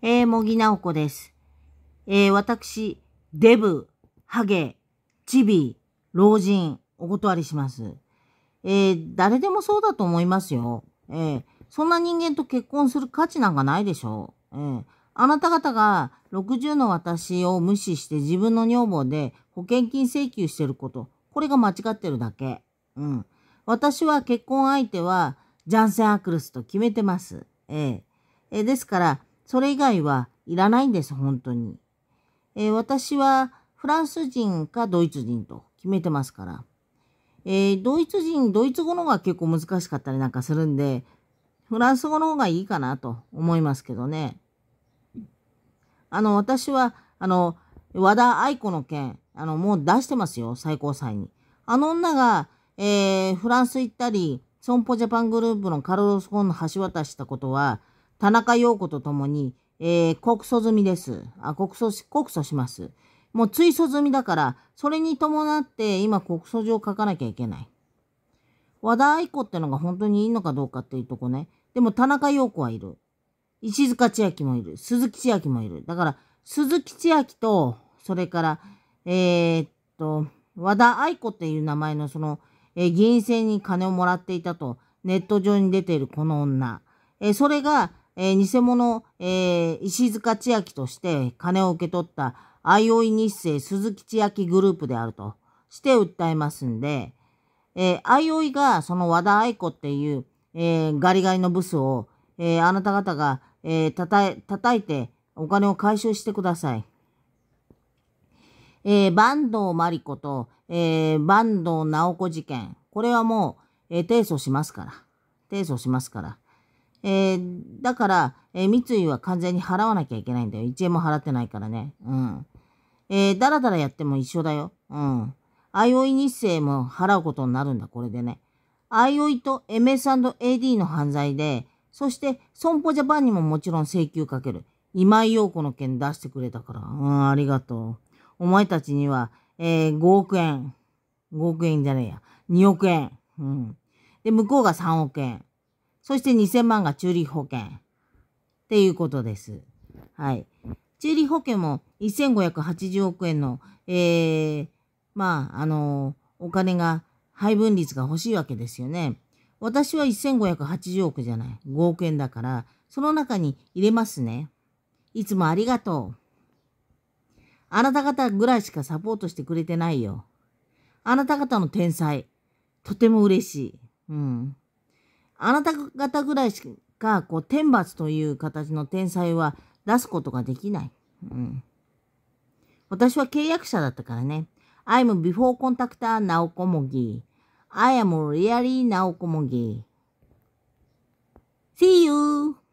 えー、もぎなおこです。えー、私、デブ、ハゲ、チビ、老人、お断りします。えー、誰でもそうだと思いますよ。えー、そんな人間と結婚する価値なんかないでしょ。う。えー、あなた方が60の私を無視して自分の女房で保険金請求してること、これが間違ってるだけ。うん。私は結婚相手はジャンセン・アクルスと決めてます。ええ。えですから、それ以外はいらないんです、本当に。えー、私はフランス人かドイツ人と決めてますから。えー、ドイツ人、ドイツ語の方が結構難しかったりなんかするんで、フランス語の方がいいかなと思いますけどね。あの、私は、あの、和田愛子の件、あの、もう出してますよ、最高裁に。あの女が、えー、フランス行ったり、損保ジャパングループのカルロス・ゴンの橋渡したことは、田中陽子とともに、えー、告訴済みです。あ、告訴し、告訴します。もう追訴済みだから、それに伴って今告訴状書かなきゃいけない。和田愛子ってのが本当にいいのかどうかっていうとこね。でも田中陽子はいる。石塚千秋もいる。鈴木千秋もいる。だから、鈴木千秋と、それから、えー、っと、和田愛子っていう名前のその、えー、議員選に金をもらっていたと、ネット上に出ているこの女。えー、それが、えー、偽物、えー、石塚千秋として金を受け取った相生日生鈴木千秋グループであるとして訴えますんで、え相生がその和田愛子っていう、えガリガリのブスを、えあなた方が、えー、叩叩いてお金を回収してください。えー、坂東真理子と、えー、坂東直子事件。これはもう、えー、提訴しますから。提訴しますから。えー、だから、えー、三井は完全に払わなきゃいけないんだよ。1円も払ってないからね。うん。えー、だらだらやっても一緒だよ。うん。あいおい日生も払うことになるんだ、これでね。あいおいと MS&AD の犯罪で、そして、損保ジャパンにももちろん請求かける。今井陽子の件出してくれたから。うん、ありがとう。お前たちには、えー、5億円。5億円じゃねえや。2億円。うん。で、向こうが3億円。そして2000万が中立保険。っていうことです。はい。中立保険も1580億円の、えー、まあ、あのー、お金が、配分率が欲しいわけですよね。私は1580億じゃない。5億円だから、その中に入れますね。いつもありがとう。あなた方ぐらいしかサポートしてくれてないよ。あなた方の天才。とても嬉しい。うん。あなた方ぐらいしか、こう、天罰という形の天才は出すことができない。うん。私は契約者だったからね。I'm before contactor なおこもぎ。I am really なおこもぎ。See you!